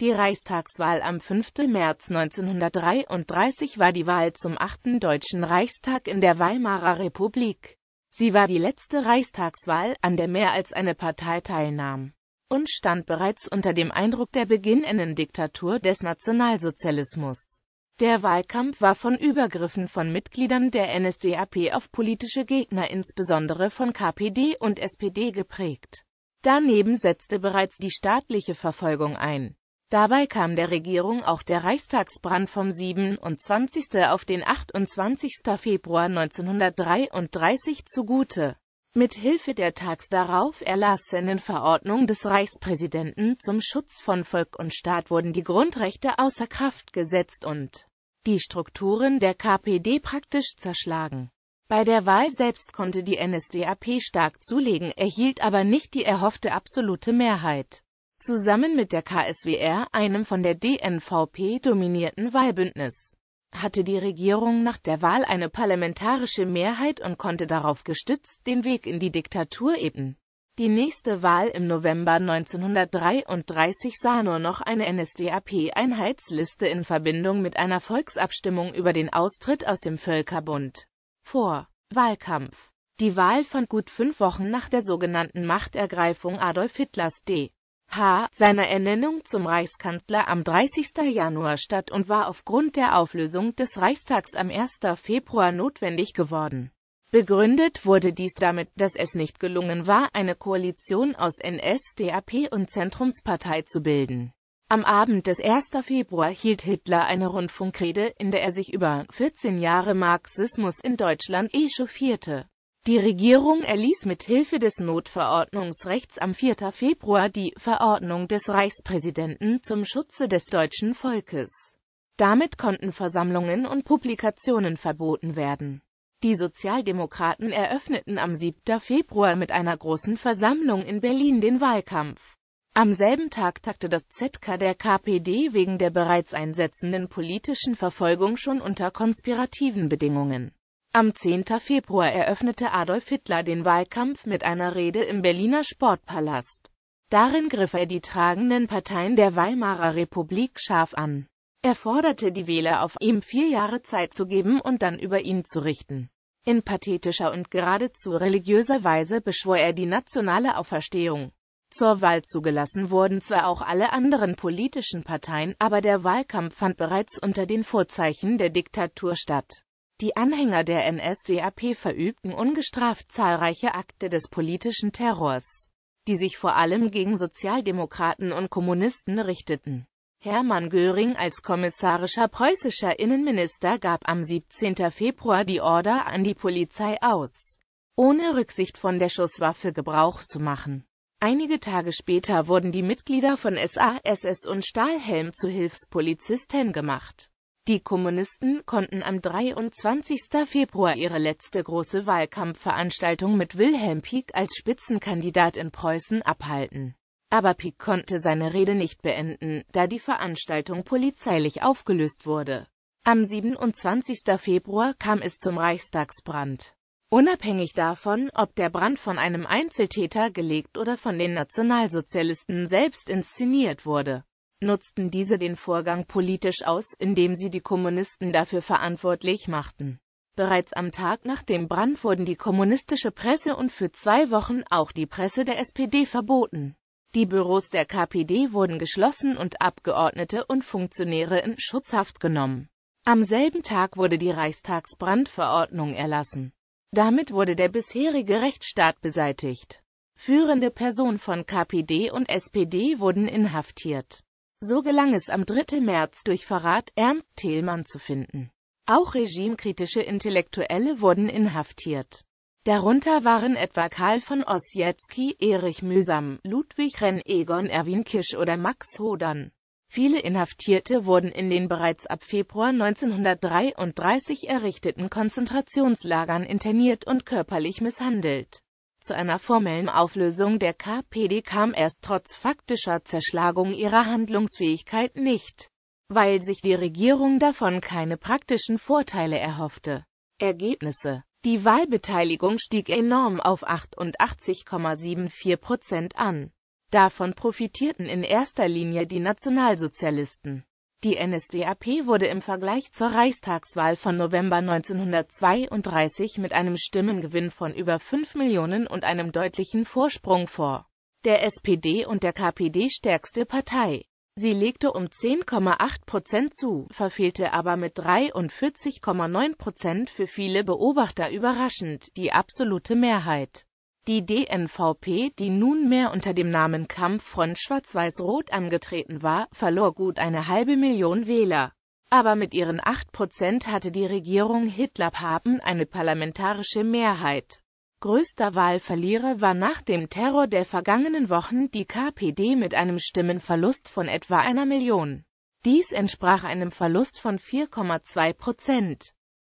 Die Reichstagswahl am 5. März 1933 war die Wahl zum 8. Deutschen Reichstag in der Weimarer Republik. Sie war die letzte Reichstagswahl, an der mehr als eine Partei teilnahm und stand bereits unter dem Eindruck der beginnenden Diktatur des Nationalsozialismus. Der Wahlkampf war von Übergriffen von Mitgliedern der NSDAP auf politische Gegner insbesondere von KPD und SPD geprägt. Daneben setzte bereits die staatliche Verfolgung ein. Dabei kam der Regierung auch der Reichstagsbrand vom 27. auf den 28. Februar 1933 zugute. Mit Hilfe der tags darauf erlassenen Verordnung des Reichspräsidenten zum Schutz von Volk und Staat wurden die Grundrechte außer Kraft gesetzt und die Strukturen der KPD praktisch zerschlagen. Bei der Wahl selbst konnte die NSDAP stark zulegen, erhielt aber nicht die erhoffte absolute Mehrheit. Zusammen mit der KSWR, einem von der DNVP dominierten Wahlbündnis, hatte die Regierung nach der Wahl eine parlamentarische Mehrheit und konnte darauf gestützt den Weg in die Diktatur ebnen. Die nächste Wahl im November 1933 sah nur noch eine NSDAP-Einheitsliste in Verbindung mit einer Volksabstimmung über den Austritt aus dem Völkerbund vor. Wahlkampf Die Wahl fand gut fünf Wochen nach der sogenannten Machtergreifung Adolf Hitlers D. H. seiner Ernennung zum Reichskanzler am 30. Januar statt und war aufgrund der Auflösung des Reichstags am 1. Februar notwendig geworden. Begründet wurde dies damit, dass es nicht gelungen war, eine Koalition aus NS, DAP und Zentrumspartei zu bilden. Am Abend des 1. Februar hielt Hitler eine Rundfunkrede, in der er sich über 14 Jahre Marxismus in Deutschland echauffierte. Die Regierung erließ mit Hilfe des Notverordnungsrechts am 4. Februar die Verordnung des Reichspräsidenten zum Schutze des deutschen Volkes. Damit konnten Versammlungen und Publikationen verboten werden. Die Sozialdemokraten eröffneten am 7. Februar mit einer großen Versammlung in Berlin den Wahlkampf. Am selben Tag tagte das ZK der KPD wegen der bereits einsetzenden politischen Verfolgung schon unter konspirativen Bedingungen. Am 10. Februar eröffnete Adolf Hitler den Wahlkampf mit einer Rede im Berliner Sportpalast. Darin griff er die tragenden Parteien der Weimarer Republik scharf an. Er forderte die Wähler auf, ihm vier Jahre Zeit zu geben und dann über ihn zu richten. In pathetischer und geradezu religiöser Weise beschwor er die nationale Auferstehung. Zur Wahl zugelassen wurden zwar auch alle anderen politischen Parteien, aber der Wahlkampf fand bereits unter den Vorzeichen der Diktatur statt. Die Anhänger der NSDAP verübten ungestraft zahlreiche Akte des politischen Terrors, die sich vor allem gegen Sozialdemokraten und Kommunisten richteten. Hermann Göring als kommissarischer preußischer Innenminister gab am 17. Februar die Order an die Polizei aus, ohne Rücksicht von der Schusswaffe Gebrauch zu machen. Einige Tage später wurden die Mitglieder von SA, SS und Stahlhelm zu Hilfspolizisten gemacht. Die Kommunisten konnten am 23. Februar ihre letzte große Wahlkampfveranstaltung mit Wilhelm Pieck als Spitzenkandidat in Preußen abhalten. Aber Pieck konnte seine Rede nicht beenden, da die Veranstaltung polizeilich aufgelöst wurde. Am 27. Februar kam es zum Reichstagsbrand. Unabhängig davon, ob der Brand von einem Einzeltäter gelegt oder von den Nationalsozialisten selbst inszeniert wurde nutzten diese den Vorgang politisch aus, indem sie die Kommunisten dafür verantwortlich machten. Bereits am Tag nach dem Brand wurden die kommunistische Presse und für zwei Wochen auch die Presse der SPD verboten. Die Büros der KPD wurden geschlossen und Abgeordnete und Funktionäre in Schutzhaft genommen. Am selben Tag wurde die Reichstagsbrandverordnung erlassen. Damit wurde der bisherige Rechtsstaat beseitigt. Führende Personen von KPD und SPD wurden inhaftiert. So gelang es am 3. März durch Verrat Ernst Thälmann zu finden. Auch regimekritische Intellektuelle wurden inhaftiert. Darunter waren etwa Karl von Ossietzky, Erich Mühsam, Ludwig Renn, Egon Erwin Kisch oder Max Hodern. Viele Inhaftierte wurden in den bereits ab Februar 1933 errichteten Konzentrationslagern interniert und körperlich misshandelt. Zu einer formellen Auflösung der KPD kam es trotz faktischer Zerschlagung ihrer Handlungsfähigkeit nicht, weil sich die Regierung davon keine praktischen Vorteile erhoffte. Ergebnisse Die Wahlbeteiligung stieg enorm auf 88,74 Prozent an. Davon profitierten in erster Linie die Nationalsozialisten. Die NSDAP wurde im Vergleich zur Reichstagswahl von November 1932 mit einem Stimmengewinn von über 5 Millionen und einem deutlichen Vorsprung vor der SPD und der KPD stärkste Partei. Sie legte um 10,8 Prozent zu, verfehlte aber mit 43,9 Prozent für viele Beobachter überraschend die absolute Mehrheit. Die DNVP, die nunmehr unter dem Namen Kampffront Schwarz-Weiß-Rot angetreten war, verlor gut eine halbe Million Wähler. Aber mit ihren 8% hatte die Regierung Hitler-Papen eine parlamentarische Mehrheit. Größter Wahlverlierer war nach dem Terror der vergangenen Wochen die KPD mit einem Stimmenverlust von etwa einer Million. Dies entsprach einem Verlust von 4,2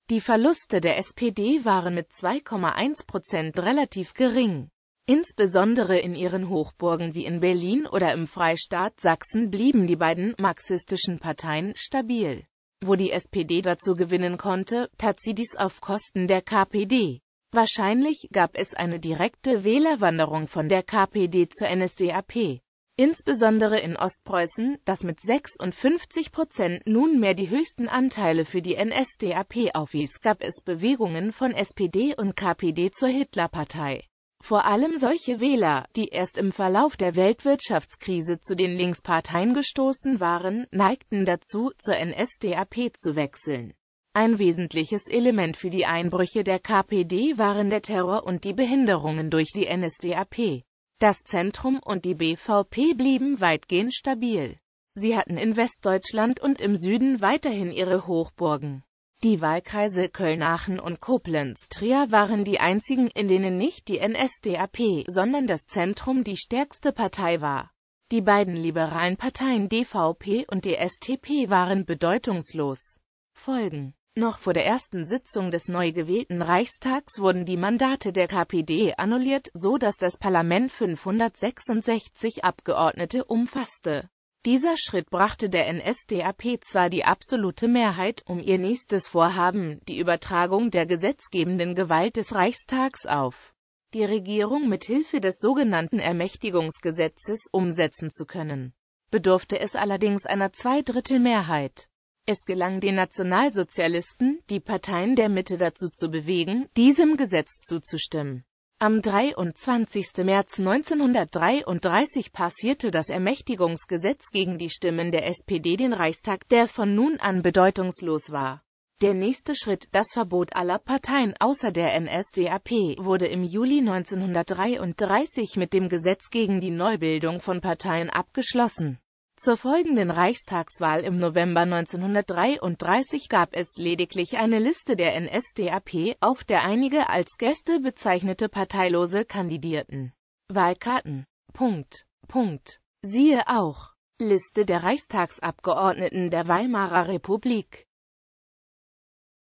die Verluste der SPD waren mit 2,1 Prozent relativ gering. Insbesondere in ihren Hochburgen wie in Berlin oder im Freistaat Sachsen blieben die beiden marxistischen Parteien stabil. Wo die SPD dazu gewinnen konnte, tat sie dies auf Kosten der KPD. Wahrscheinlich gab es eine direkte Wählerwanderung von der KPD zur NSDAP. Insbesondere in Ostpreußen, das mit 56 Prozent nunmehr die höchsten Anteile für die NSDAP aufwies, gab es Bewegungen von SPD und KPD zur Hitlerpartei. Vor allem solche Wähler, die erst im Verlauf der Weltwirtschaftskrise zu den Linksparteien gestoßen waren, neigten dazu, zur NSDAP zu wechseln. Ein wesentliches Element für die Einbrüche der KPD waren der Terror und die Behinderungen durch die NSDAP. Das Zentrum und die BVP blieben weitgehend stabil. Sie hatten in Westdeutschland und im Süden weiterhin ihre Hochburgen. Die Wahlkreise Köln-Aachen und Koblenz-Trier waren die einzigen, in denen nicht die NSDAP, sondern das Zentrum die stärkste Partei war. Die beiden liberalen Parteien DVP und DSTP waren bedeutungslos. Folgen noch vor der ersten Sitzung des neu gewählten Reichstags wurden die Mandate der KPD annulliert, so dass das Parlament 566 Abgeordnete umfasste. Dieser Schritt brachte der NSDAP zwar die absolute Mehrheit, um ihr nächstes Vorhaben, die Übertragung der gesetzgebenden Gewalt des Reichstags auf die Regierung mit Hilfe des sogenannten Ermächtigungsgesetzes umsetzen zu können, bedurfte es allerdings einer Zweidrittelmehrheit. Es gelang den Nationalsozialisten, die Parteien der Mitte dazu zu bewegen, diesem Gesetz zuzustimmen. Am 23. März 1933 passierte das Ermächtigungsgesetz gegen die Stimmen der SPD den Reichstag, der von nun an bedeutungslos war. Der nächste Schritt, das Verbot aller Parteien außer der NSDAP, wurde im Juli 1933 mit dem Gesetz gegen die Neubildung von Parteien abgeschlossen. Zur folgenden Reichstagswahl im November 1933 gab es lediglich eine Liste der NSDAP, auf der einige als Gäste bezeichnete Parteilose kandidierten. Wahlkarten. Punkt. Punkt. Siehe auch Liste der Reichstagsabgeordneten der Weimarer Republik